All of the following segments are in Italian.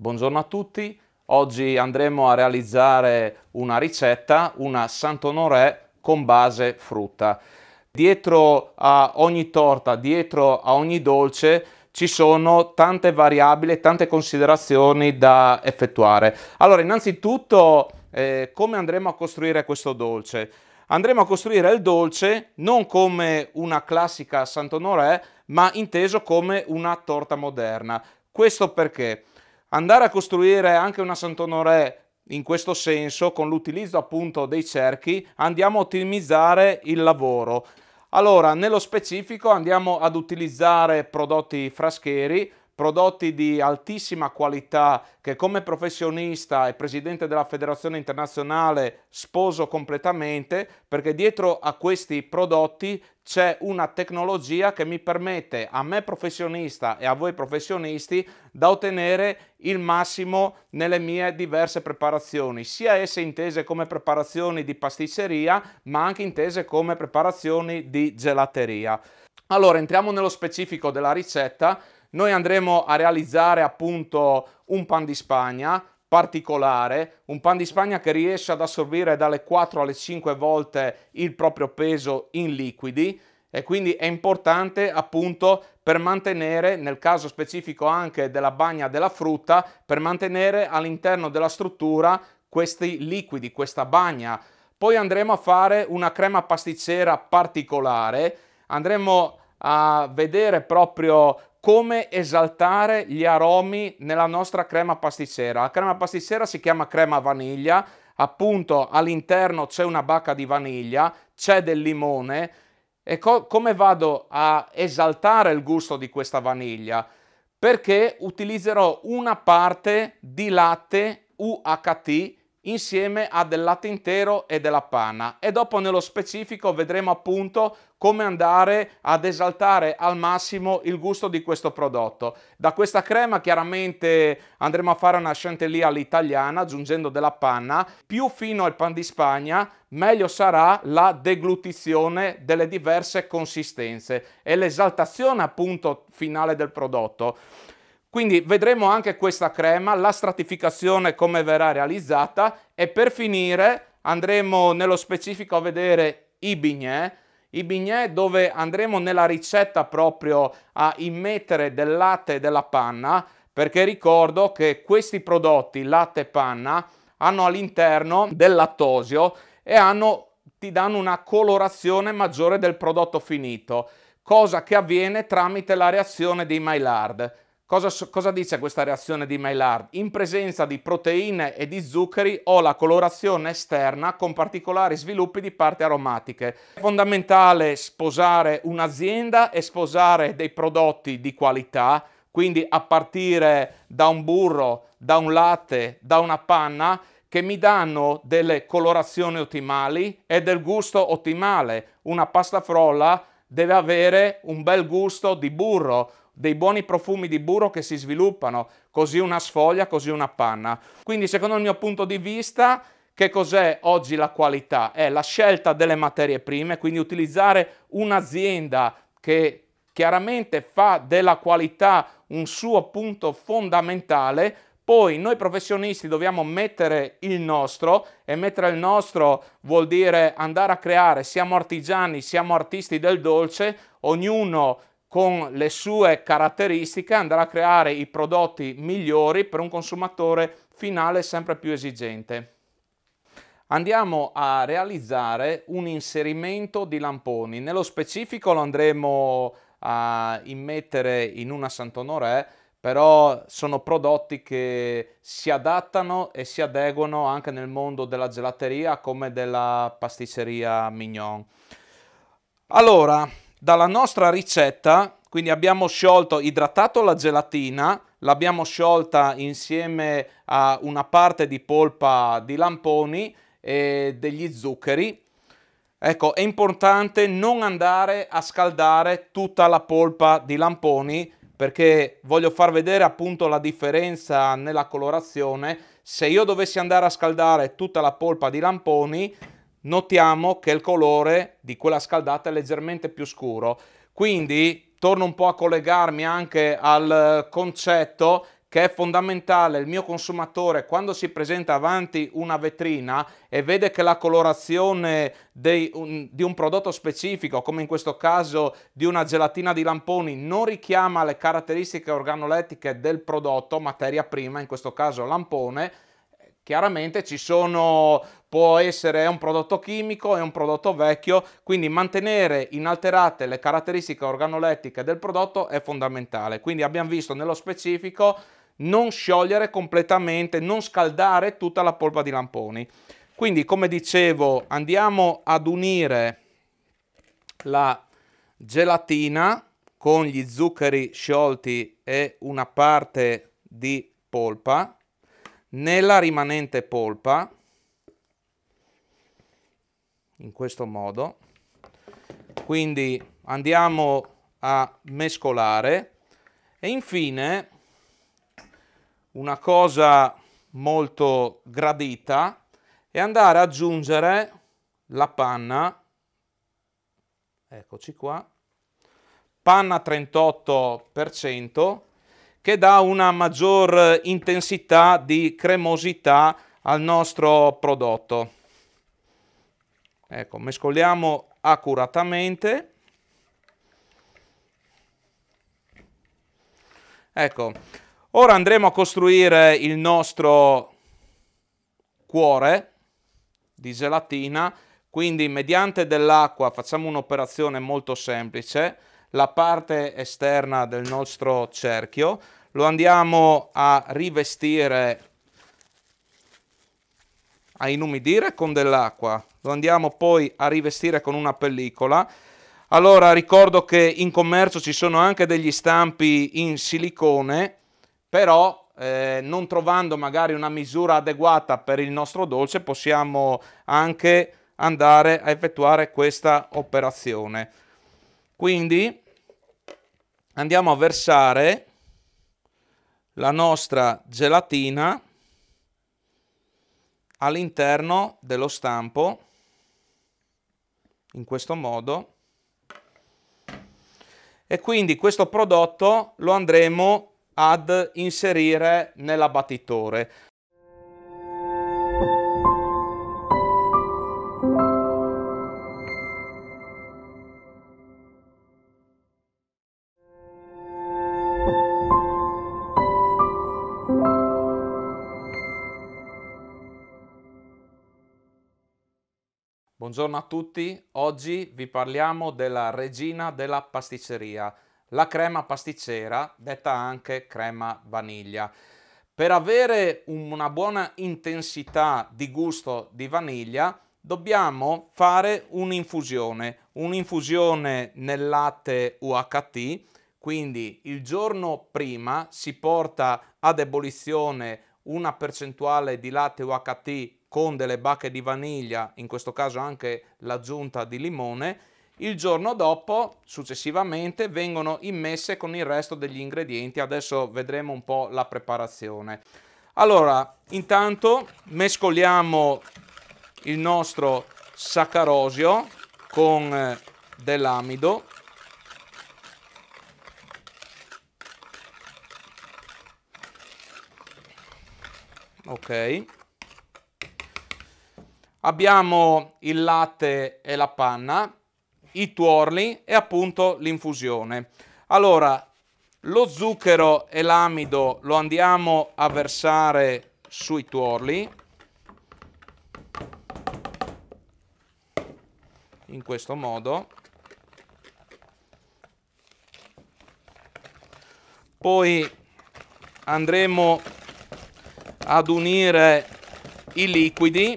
Buongiorno a tutti, oggi andremo a realizzare una ricetta, una Santonoré con base frutta. Dietro a ogni torta, dietro a ogni dolce ci sono tante variabili, tante considerazioni da effettuare. Allora, innanzitutto, eh, come andremo a costruire questo dolce? andremo a costruire il dolce non come una classica Sant'Onorè, ma inteso come una torta moderna. Questo perché? Andare a costruire anche una Sant'Onore in questo senso, con l'utilizzo appunto dei cerchi, andiamo a ottimizzare il lavoro. Allora, nello specifico andiamo ad utilizzare prodotti frascheri prodotti di altissima qualità che come professionista e presidente della Federazione Internazionale sposo completamente perché dietro a questi prodotti c'è una tecnologia che mi permette a me professionista e a voi professionisti da ottenere il massimo nelle mie diverse preparazioni, sia esse intese come preparazioni di pasticceria, ma anche intese come preparazioni di gelateria. Allora, entriamo nello specifico della ricetta noi andremo a realizzare appunto un pan di Spagna particolare, un pan di Spagna che riesce ad assorbire dalle 4 alle 5 volte il proprio peso in liquidi e quindi è importante appunto per mantenere, nel caso specifico anche della bagna della frutta, per mantenere all'interno della struttura questi liquidi, questa bagna. Poi andremo a fare una crema pasticcera particolare, andremo a vedere proprio come esaltare gli aromi nella nostra crema pasticcera. La crema pasticcera si chiama crema vaniglia, appunto all'interno c'è una bacca di vaniglia, c'è del limone e co come vado a esaltare il gusto di questa vaniglia? Perché utilizzerò una parte di latte UHT insieme a del latte intero e della panna e dopo nello specifico vedremo appunto come andare ad esaltare al massimo il gusto di questo prodotto. Da questa crema chiaramente andremo a fare una chantilly all'italiana aggiungendo della panna, più fino al pan di Spagna meglio sarà la deglutizione delle diverse consistenze e l'esaltazione appunto finale del prodotto. Quindi vedremo anche questa crema, la stratificazione come verrà realizzata e per finire andremo nello specifico a vedere i bignè, i bignè dove andremo nella ricetta proprio a immettere del latte e della panna perché ricordo che questi prodotti, latte e panna, hanno all'interno del lattosio e hanno, ti danno una colorazione maggiore del prodotto finito, cosa che avviene tramite la reazione dei Maillard. Cosa, cosa dice questa reazione di Maillard? In presenza di proteine e di zuccheri ho la colorazione esterna con particolari sviluppi di parti aromatiche. È fondamentale sposare un'azienda e sposare dei prodotti di qualità, quindi a partire da un burro, da un latte, da una panna, che mi danno delle colorazioni ottimali e del gusto ottimale. Una pasta frolla deve avere un bel gusto di burro, dei buoni profumi di burro che si sviluppano, così una sfoglia, così una panna. Quindi secondo il mio punto di vista che cos'è oggi la qualità? È la scelta delle materie prime, quindi utilizzare un'azienda che chiaramente fa della qualità un suo punto fondamentale, poi noi professionisti dobbiamo mettere il nostro e mettere il nostro vuol dire andare a creare, siamo artigiani, siamo artisti del dolce, ognuno con le sue caratteristiche andrà a creare i prodotti migliori per un consumatore finale sempre più esigente. Andiamo a realizzare un inserimento di lamponi, nello specifico lo andremo a immettere in una Santonorè, eh, però sono prodotti che si adattano e si adeguano anche nel mondo della gelateria come della pasticceria Mignon. Allora, dalla nostra ricetta, quindi abbiamo sciolto, idratato la gelatina, l'abbiamo sciolta insieme a una parte di polpa di lamponi e degli zuccheri. Ecco, è importante non andare a scaldare tutta la polpa di lamponi perché voglio far vedere appunto la differenza nella colorazione. Se io dovessi andare a scaldare tutta la polpa di lamponi notiamo che il colore di quella scaldata è leggermente più scuro. Quindi torno un po' a collegarmi anche al concetto che è fondamentale il mio consumatore quando si presenta avanti una vetrina e vede che la colorazione dei, un, di un prodotto specifico, come in questo caso di una gelatina di lamponi, non richiama le caratteristiche organolettiche del prodotto, materia prima, in questo caso lampone, Chiaramente ci sono, può essere un prodotto chimico è un prodotto vecchio, quindi mantenere inalterate le caratteristiche organolettiche del prodotto è fondamentale. Quindi abbiamo visto nello specifico non sciogliere completamente, non scaldare tutta la polpa di lamponi. Quindi, come dicevo, andiamo ad unire la gelatina con gli zuccheri sciolti e una parte di polpa nella rimanente polpa, in questo modo, quindi andiamo a mescolare e infine una cosa molto gradita è andare ad aggiungere la panna, eccoci qua, panna 38%, che dà una maggior eh, intensità di cremosità al nostro prodotto. Ecco, mescoliamo accuratamente. Ecco, ora andremo a costruire il nostro cuore di gelatina, quindi mediante dell'acqua facciamo un'operazione molto semplice, la parte esterna del nostro cerchio, lo andiamo a rivestire, a inumidire con dell'acqua, lo andiamo poi a rivestire con una pellicola. Allora ricordo che in commercio ci sono anche degli stampi in silicone, però eh, non trovando magari una misura adeguata per il nostro dolce possiamo anche andare a effettuare questa operazione. Quindi andiamo a versare la nostra gelatina all'interno dello stampo in questo modo e quindi questo prodotto lo andremo ad inserire nell'abbattitore. Buongiorno a tutti, oggi vi parliamo della regina della pasticceria, la crema pasticcera, detta anche crema vaniglia. Per avere una buona intensità di gusto di vaniglia dobbiamo fare un'infusione, un'infusione nel latte UHT, quindi il giorno prima si porta ad ebollizione una percentuale di latte UHT con delle bacche di vaniglia, in questo caso anche l'aggiunta di limone, il giorno dopo, successivamente, vengono immesse con il resto degli ingredienti. Adesso vedremo un po' la preparazione. Allora, intanto mescoliamo il nostro saccarosio con eh, dell'amido. Ok. Abbiamo il latte e la panna, i tuorli e appunto l'infusione. Allora, lo zucchero e l'amido lo andiamo a versare sui tuorli, in questo modo. Poi andremo ad unire i liquidi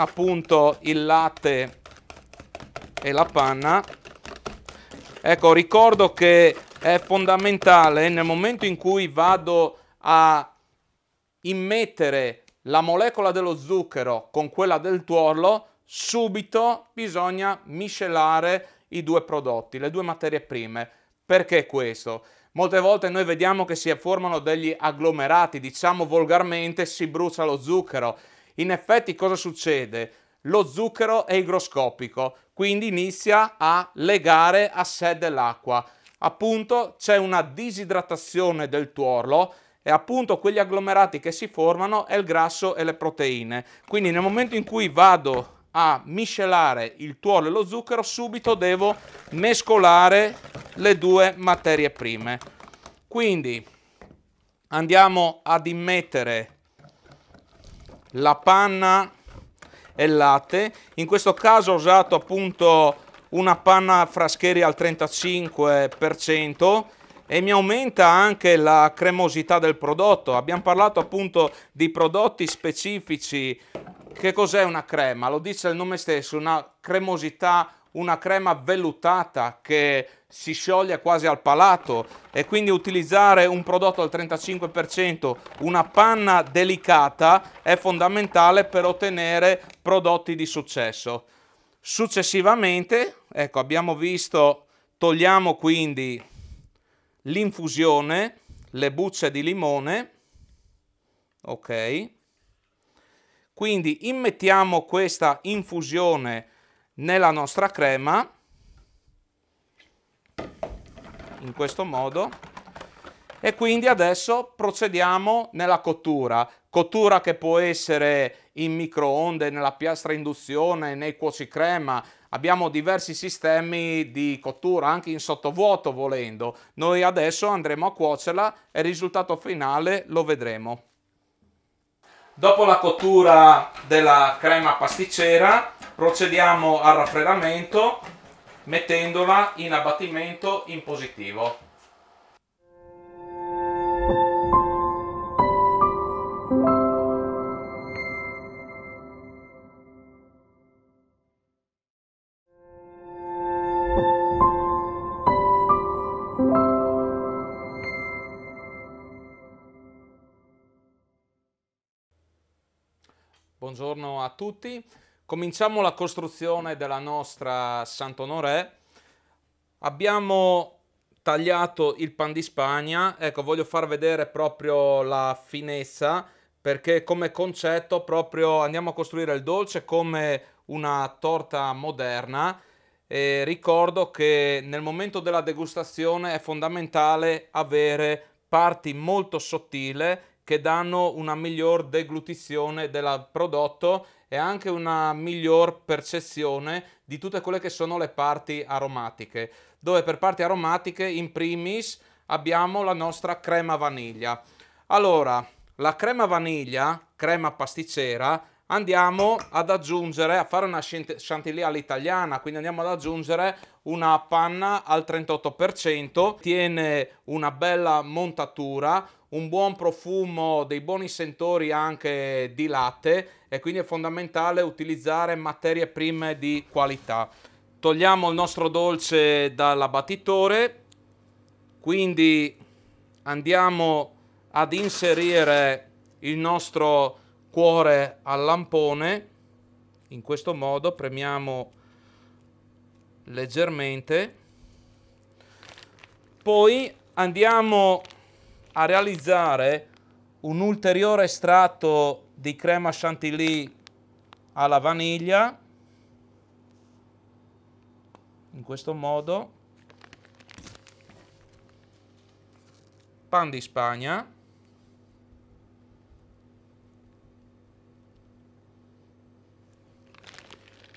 appunto il latte e la panna. Ecco, ricordo che è fondamentale nel momento in cui vado a immettere la molecola dello zucchero con quella del tuorlo, subito bisogna miscelare i due prodotti, le due materie prime. Perché questo? Molte volte noi vediamo che si formano degli agglomerati, diciamo volgarmente si brucia lo zucchero in effetti cosa succede? Lo zucchero è igroscopico, quindi inizia a legare a sé dell'acqua. Appunto c'è una disidratazione del tuorlo e appunto quegli agglomerati che si formano è il grasso e le proteine. Quindi nel momento in cui vado a miscelare il tuorlo e lo zucchero, subito devo mescolare le due materie prime. Quindi andiamo ad immettere la panna e il latte. In questo caso ho usato appunto una panna frascheri al 35% e mi aumenta anche la cremosità del prodotto. Abbiamo parlato appunto di prodotti specifici. Che cos'è una crema? Lo dice il nome stesso, una cremosità, una crema vellutata che si scioglie quasi al palato e quindi utilizzare un prodotto al 35%, una panna delicata è fondamentale per ottenere prodotti di successo. Successivamente, ecco, abbiamo visto, togliamo quindi l'infusione, le bucce di limone, ok? Quindi immettiamo questa infusione nella nostra crema in questo modo e quindi adesso procediamo nella cottura, cottura che può essere in microonde, nella piastra induzione, nei cuoci crema abbiamo diversi sistemi di cottura anche in sottovuoto volendo, noi adesso andremo a cuocerla e il risultato finale lo vedremo. Dopo la cottura della crema pasticcera procediamo al raffreddamento mettendola in abbattimento in positivo. Buongiorno a tutti. Cominciamo la costruzione della nostra Sant'Onorè. Abbiamo tagliato il pan di Spagna, ecco voglio far vedere proprio la finezza perché come concetto proprio andiamo a costruire il dolce come una torta moderna e ricordo che nel momento della degustazione è fondamentale avere parti molto sottili che danno una miglior deglutizione del prodotto e anche una miglior percezione di tutte quelle che sono le parti aromatiche, dove per parti aromatiche in primis abbiamo la nostra crema vaniglia. Allora, la crema vaniglia, crema pasticcera, andiamo ad aggiungere, a fare una chantilly all'italiana, quindi andiamo ad aggiungere una panna al 38%, tiene una bella montatura, un buon profumo, dei buoni sentori anche di latte e quindi è fondamentale utilizzare materie prime di qualità. Togliamo il nostro dolce dall'abbattitore, quindi andiamo ad inserire il nostro cuore al lampone, in questo modo premiamo leggermente. Poi andiamo a realizzare un ulteriore strato di crema chantilly alla vaniglia in questo modo pan di spagna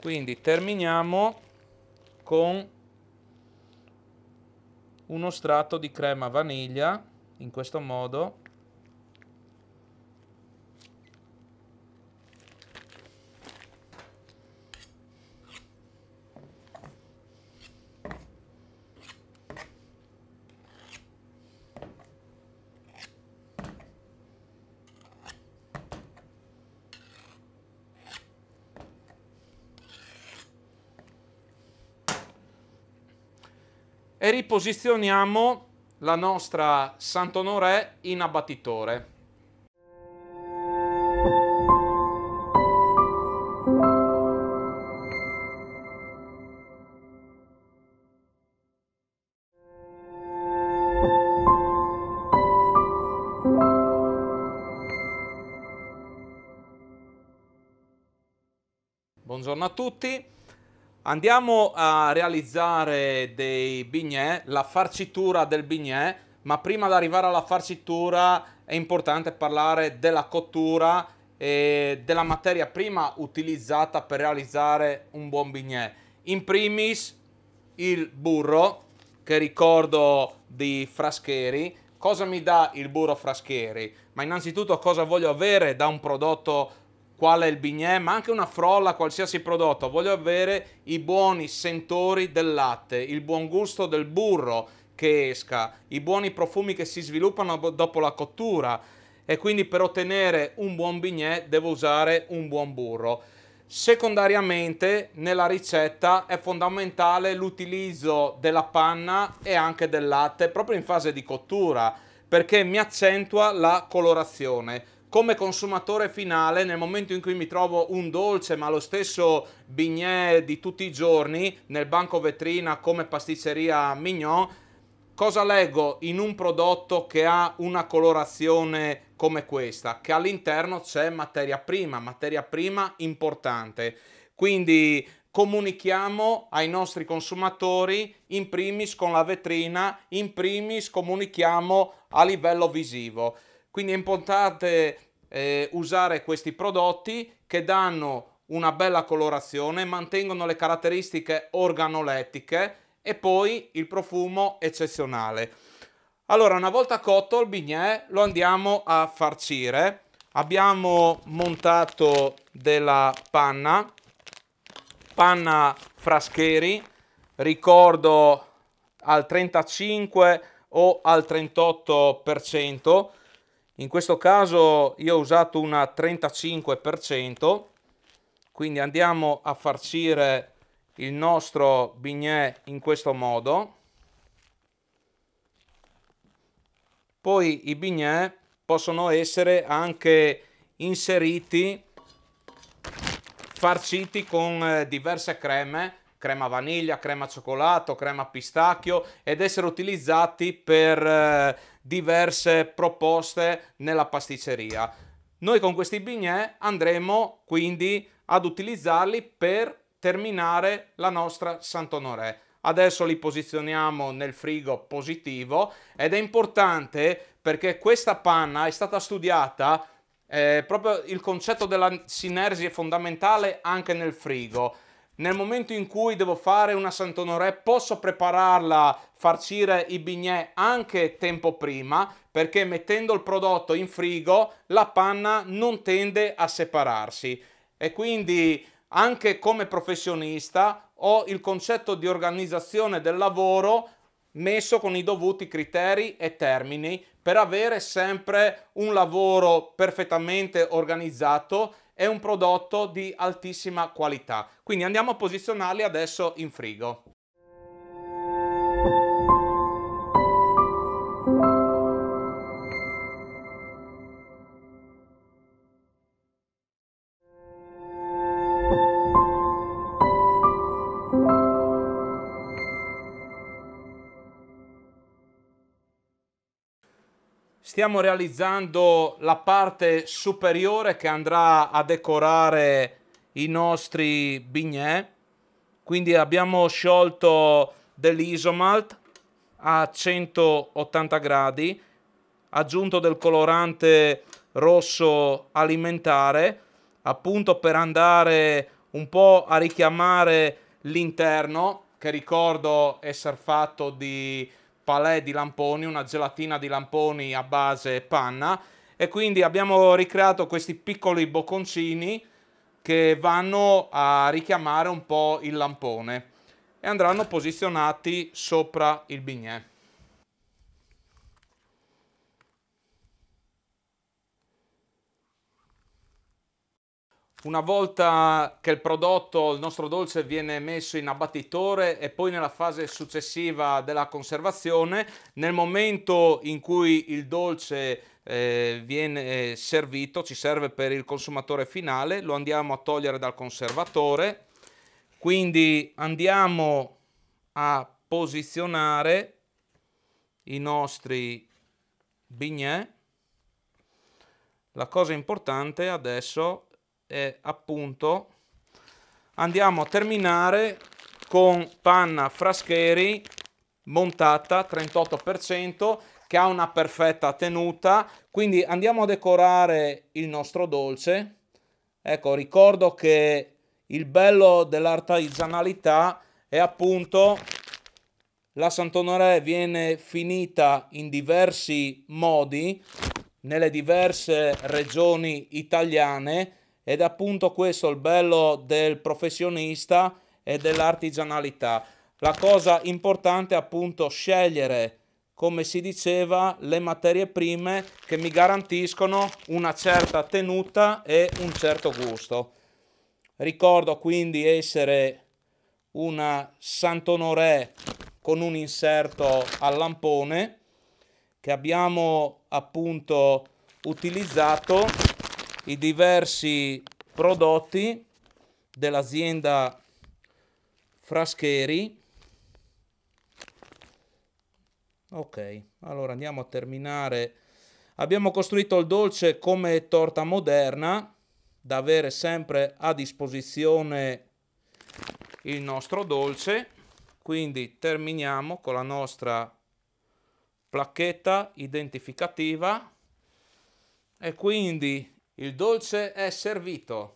quindi terminiamo con uno strato di crema vaniglia in questo modo e riposizioniamo la nostra Sant'Onore in abbattitore. Buongiorno a tutti. Andiamo a realizzare dei bignè, la farcitura del bignè, ma prima di arrivare alla farcitura è importante parlare della cottura e della materia prima utilizzata per realizzare un buon bignè. In primis il burro, che ricordo di Frascheri. Cosa mi dà il burro Frascheri? Ma innanzitutto cosa voglio avere da un prodotto qual è il bignè, ma anche una frolla, qualsiasi prodotto. Voglio avere i buoni sentori del latte, il buon gusto del burro che esca, i buoni profumi che si sviluppano dopo la cottura e quindi per ottenere un buon bignè devo usare un buon burro. Secondariamente nella ricetta è fondamentale l'utilizzo della panna e anche del latte proprio in fase di cottura perché mi accentua la colorazione come consumatore finale nel momento in cui mi trovo un dolce ma lo stesso bignè di tutti i giorni nel banco vetrina come pasticceria Mignon, cosa leggo in un prodotto che ha una colorazione come questa, che all'interno c'è materia prima, materia prima importante. Quindi comunichiamo ai nostri consumatori in primis con la vetrina, in primis comunichiamo a livello visivo. Quindi è importante eh, usare questi prodotti che danno una bella colorazione, mantengono le caratteristiche organolettiche e poi il profumo eccezionale. Allora, una volta cotto il bignè lo andiamo a farcire. Abbiamo montato della panna, panna Frascheri, ricordo al 35 o al 38% in questo caso io ho usato una 35% quindi andiamo a farcire il nostro bignè in questo modo poi i bignè possono essere anche inseriti farciti con eh, diverse creme crema vaniglia, crema cioccolato, crema pistacchio ed essere utilizzati per eh, diverse proposte nella pasticceria. Noi con questi bignè andremo quindi ad utilizzarli per terminare la nostra Santonorè. Adesso li posizioniamo nel frigo positivo ed è importante perché questa panna è stata studiata eh, proprio il concetto della sinergia è fondamentale anche nel frigo nel momento in cui devo fare una Sant'Onorè posso prepararla, farcire i bignè anche tempo prima perché mettendo il prodotto in frigo la panna non tende a separarsi e quindi anche come professionista ho il concetto di organizzazione del lavoro messo con i dovuti criteri e termini per avere sempre un lavoro perfettamente organizzato è un prodotto di altissima qualità. Quindi andiamo a posizionarli adesso in frigo. stiamo realizzando la parte superiore che andrà a decorare i nostri bignè. Quindi abbiamo sciolto dell'isomalt a 180 gradi, aggiunto del colorante rosso alimentare, appunto per andare un po' a richiamare l'interno, che ricordo essere fatto di palè di lamponi, una gelatina di lamponi a base panna e quindi abbiamo ricreato questi piccoli bocconcini che vanno a richiamare un po' il lampone e andranno posizionati sopra il bignè. una volta che il prodotto, il nostro dolce, viene messo in abbattitore e poi nella fase successiva della conservazione, nel momento in cui il dolce eh, viene eh, servito, ci serve per il consumatore finale, lo andiamo a togliere dal conservatore, quindi andiamo a posizionare i nostri bignè. La cosa importante adesso è e appunto andiamo a terminare con panna Frascheri montata 38% che ha una perfetta tenuta quindi andiamo a decorare il nostro dolce ecco ricordo che il bello dell'artigianalità è appunto la Santonorè viene finita in diversi modi nelle diverse regioni italiane ed è appunto questo il bello del professionista e dell'artigianalità. La cosa importante è appunto scegliere, come si diceva, le materie prime che mi garantiscono una certa tenuta e un certo gusto. Ricordo quindi essere una Sant'Onorè con un inserto al lampone che abbiamo appunto utilizzato i diversi prodotti dell'azienda Frascheri. Ok, allora andiamo a terminare. Abbiamo costruito il dolce come torta moderna da avere sempre a disposizione il nostro dolce. Quindi terminiamo con la nostra placchetta identificativa e quindi il dolce è servito.